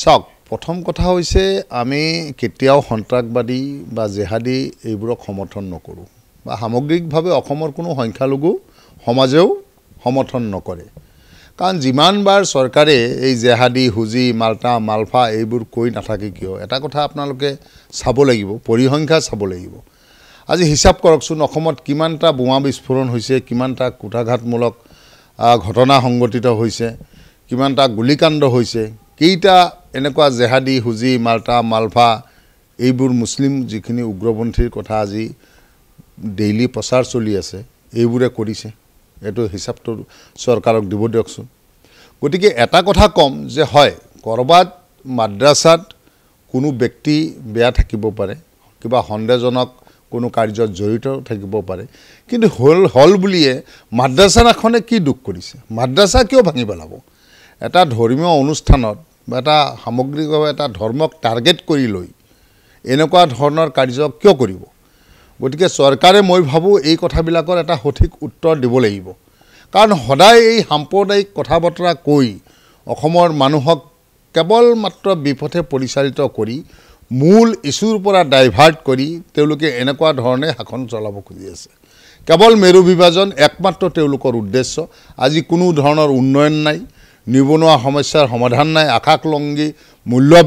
চাওক প্ৰথম কথা হৈছে আমি কেতিয়াও সন্ত্ৰাসবাদী বা জেহাদী এইবোৰক সমৰ্থন নকৰোঁ বা সামগ্ৰিকভাৱে অসমৰ কোনো সংখ্যালঘু সমাজেও সমৰ্থন নকৰে কাৰণ যিমানবাৰ চৰকাৰে এই জেহাদী হুজি মাল্টা মালফা এইবোৰ কৈ নাথাকে কিয় এটা কথা আপোনালোকে চাব লাগিব পৰিসংখ্যা চাব লাগিব আজি হিচাপ কৰকচোন অসমত কিমানটা বোমা বিস্ফোৰণ হৈছে কিমানটা কুটাঘাতমূলক ঘটনা সংঘটিত হৈছে কিমানটা গুলিকাণ্ড হৈছে কেইটা এনেকুৱা জেহাদি হুজি মাল্টা মালফা এইবোৰ মুছলিম যিখিনি উগ্ৰপন্থীৰ কথা আজি ডেইলি প্ৰচাৰ চলি আছে এইবোৰে কৰিছে এইটো হিচাপটো চৰকাৰক দিব দিয়কচোন গতিকে এটা কথা ক'ম যে হয় ক'ৰবাত মাদ্ৰাছাত কোনো ব্যক্তি বেয়া থাকিব পাৰে কিবা সন্দেহজনক কোনো কাৰ্যত জড়িত থাকিব পাৰে কিন্তু হ'ল হ'ল বুলিয়ে মাদ্ৰাছা এখনে কি দুখ কৰিছে মাদ্ৰাছা কিয় ভাঙি পেলাব এটা ধৰ্মীয় অনুষ্ঠানত বা এটা সামগ্ৰিকভাৱে এটা ধৰ্মক টাৰ্গেট কৰি লৈ এনেকুৱা ধৰণৰ কাৰ্য কিয় কৰিব গতিকে চৰকাৰে মই ভাবোঁ এই কথাবিলাকৰ এটা সঠিক উত্তৰ দিব লাগিব কাৰণ সদায় এই সাম্প্ৰদায়িক কথা বতৰা কৈ অসমৰ মানুহক কেৱল মাত্ৰ বিপথে পৰিচালিত কৰি মূল ইছ্যুৰ পৰা ডাইভাৰ্ট কৰি তেওঁলোকে এনেকুৱা ধৰণে শাসন চলাব খুজি আছে কেৱল মেৰু বিভাজন একমাত্ৰ তেওঁলোকৰ উদ্দেশ্য আজি কোনো ধৰণৰ উন্নয়ন নাই নিবনুৱা সমস্যাৰ সমাধান নাই আকাশলংগী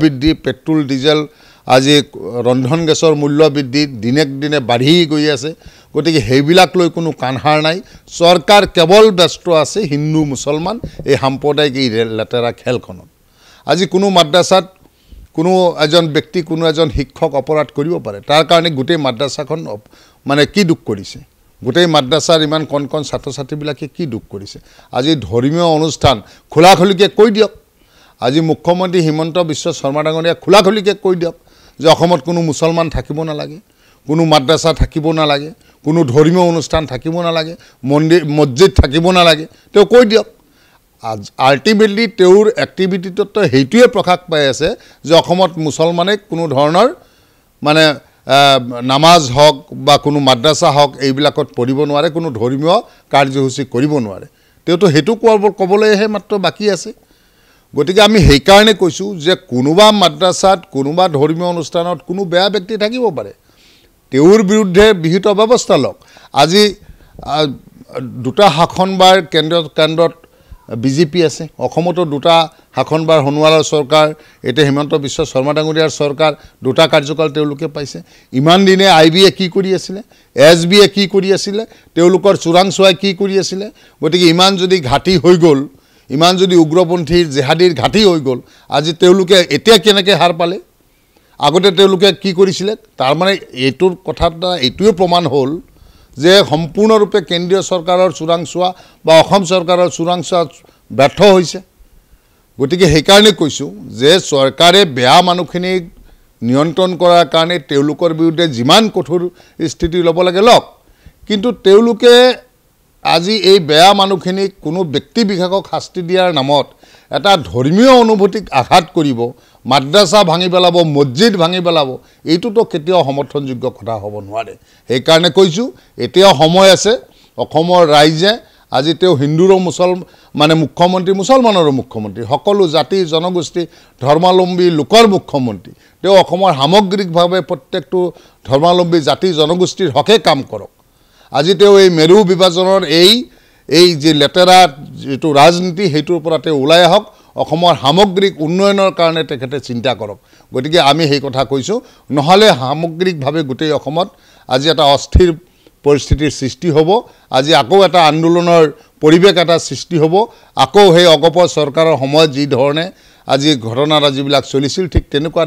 বৃদ্ধি পেট্ৰল ডিজেল আজি ৰন্ধন গেছৰ মূল্য বৃদ্ধি দিনে দিনে বাঢ়ি গৈ আছে গতিকে সেইবিলাক লৈ কোনো কাণহাৰ নাই চৰকাৰ কেৱল ব্যস্ত আছে হিন্দু মুছলমান এই সাম্প্ৰদায়িক এই লেতেৰা খেলখনত আজি কোনো মাদ্ৰাছাত কোনো এজন ব্যক্তি কোনো এজন শিক্ষক অপৰাধ কৰিব পাৰে তাৰ কাৰণে গোটেই মাদ্ৰাছাখন মানে কি দুখ কৰিছে গোটেই মাদ্ৰাছাৰ ইমান কণ কণ ছাত্ৰ ছাত্ৰীবিলাকে কি দুখ কৰিছে আজি ধৰ্মীয় অনুষ্ঠান খোলা খোলাখুলিকৈ কৈ দিয়ক আজি মুখ্যমন্ত্ৰী হিমন্ত বিশ্ব শৰ্মা খোলা খুলিকে কৈ দিয়ক যে অসমত কোনো মুছলমান থাকিব নালাগে কোনো মাদ্ৰাছা থাকিব নালাগে কোনো ধৰ্মীয় অনুষ্ঠান থাকিব নালাগে মন্দিৰ মছজিদ থাকিব নালাগে তেওঁ কৈ দিয়ক আজ আল্টিমেটলি তেওঁৰ এক্টিভিটিটোত সেইটোৱে প্ৰকাশ পাই আছে যে অসমত মুছলমানে কোনো ধৰণৰ মানে নামাজ হওক বা কোনো মাদ্ৰাছা হওক এইবিলাকত পঢ়িব নোৱাৰে কোনো ধৰ্মীয় কাৰ্যসূচী কৰিব নোৱাৰে তেওঁতো সেইটো কোৱাবোৰ ক'বলৈহে মাত্ৰ বাকী আছে গতিকে আমি সেইকাৰণে কৈছোঁ যে কোনোবা মাদ্ৰাছাত কোনোবা ধৰ্মীয় অনুষ্ঠানত কোনো বেয়া ব্যক্তি থাকিব পাৰে তেওঁৰ বিৰুদ্ধে বিহিত ব্যৱস্থা লওক আজি দুটা শাসনবাৰ কেন্দ্ৰ কেন্দ্ৰত বিজেপি আছে অসমতো দুটা শাসনবাৰ সোণোৱালৰ চৰকাৰ এতিয়া হিমন্ত বিশ্ব শৰ্মা ডাঙৰীয়াৰ চৰকাৰ দুটা কাৰ্যকাল তেওঁলোকে পাইছে ইমান দিনে আই বি এ কি কৰি আছিলে এছ বি এ কি কৰি আছিলে তেওঁলোকৰ চোৰাং চোৱাই কি কৰি আছিলে গতিকে ইমান যদি ঘাটি হৈ গ'ল ইমান যদি উগ্ৰপন্থীৰ জেহাদীৰ ঘাটি হৈ গ'ল আজি তেওঁলোকে এতিয়া কেনেকৈ সাৰ পালে আগতে তেওঁলোকে কি কৰিছিলে তাৰমানে এইটোৰ কথা এটা এইটোৱে প্ৰমাণ হ'ল যে সম্পূৰ্ণৰূপে কেন্দ্ৰীয় চৰকাৰৰ চোৰাংচোৱা বা অসম চৰকাৰৰ চোৰাংচোৱা ব্যৰ্থ হৈছে গতিকে সেইকাৰণে কৈছোঁ যে চৰকাৰে বেয়া মানুহখিনিক নিয়ন্ত্ৰণ কৰাৰ কাৰণে তেওঁলোকৰ বিৰুদ্ধে যিমান কঠোৰ স্থিতি ল'ব লাগে লওক কিন্তু তেওঁলোকে আজি এই বেয়া মানুহখিনিক কোনো ব্যক্তিবিশেষক শাস্তি দিয়াৰ নামত এটা ধৰ্মীয় অনুভূতিক আঘাত কৰিব মাদ্ৰাছা ভাঙি পেলাব মছজিদ ভাঙি পেলাব এইটোতো কেতিয়াও সমৰ্থনযোগ্য কথা হ'ব নোৱাৰে সেইকাৰণে কৈছোঁ এতিয়াও সময় আছে অসমৰ ৰাইজে আজি তেওঁ হিন্দুৰো মুছল মানে মুখ্যমন্ত্ৰী মুছলমানৰো মুখ্যমন্ত্ৰী সকলো জাতি জনগোষ্ঠী ধৰ্মাৱলম্বী লোকৰ মুখ্যমন্ত্ৰী তেওঁ অসমৰ সামগ্ৰিকভাৱে প্ৰত্যেকটো ধৰ্মাৱলম্বী জাতি জনগোষ্ঠীৰ হকে কাম কৰক আজি তেওঁ এই মেৰু বিভাজনৰ এই এই যি লেতেৰা যিটো ৰাজনীতি সেইটোৰ পৰা তেওঁ ওলাই আহক অসমৰ সামগ্ৰিক উন্নয়নৰ কাৰণে তেখেতে চিন্তা কৰক গতিকে আমি সেই কথা কৈছোঁ নহ'লে সামগ্ৰিকভাৱে গোটেই অসমত আজি এটা অস্থিৰ পৰিস্থিতিৰ সৃষ্টি হ'ব আজি আকৌ এটা আন্দোলনৰ পৰিৱেশ এটা সৃষ্টি হ'ব আকৌ সেই অগপ চৰকাৰৰ সময়ত যিধৰণে আজি ঘটনাৰ যিবিলাক চলিছিল ঠিক তেনেকুৱা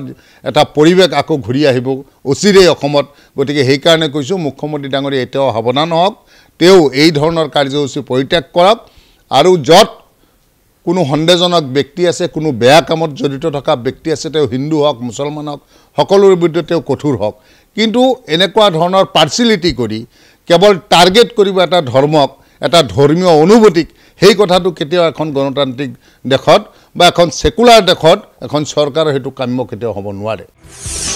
এটা পৰিৱেশ আকৌ ঘূৰি আহিব অচিৰেই অসমত গতিকে সেইকাৰণে কৈছোঁ মুখ্যমন্ত্ৰী ডাঙৰীয়া এতিয়াও সাৱধান হওক তেওঁ এই ধৰণৰ কাৰ্যসূচী পৰিত্যাগ কৰক আৰু যত কোনো সন্দেহজনক ব্যক্তি আছে কোনো বেয়া কামত জড়িত থকা ব্যক্তি আছে তেওঁ হিন্দু হওক মুছলমান হওক সকলোৰে বিৰুদ্ধে তেওঁ কঠোৰ হওক কিন্তু এনেকুৱা ধৰণৰ পাৰ্চিলিটি কৰি কেৱল টাৰ্গেট কৰিব এটা ধৰ্মক এটা ধৰ্মীয় অনুভূতিক সেই কথাটো কেতিয়াও এখন গণতান্ত্ৰিক দেশত বা এখন ছেকুলাৰ দেশত এখন চৰকাৰৰ সেইটো কাম্য কেতিয়াও হ'ব নোৱাৰে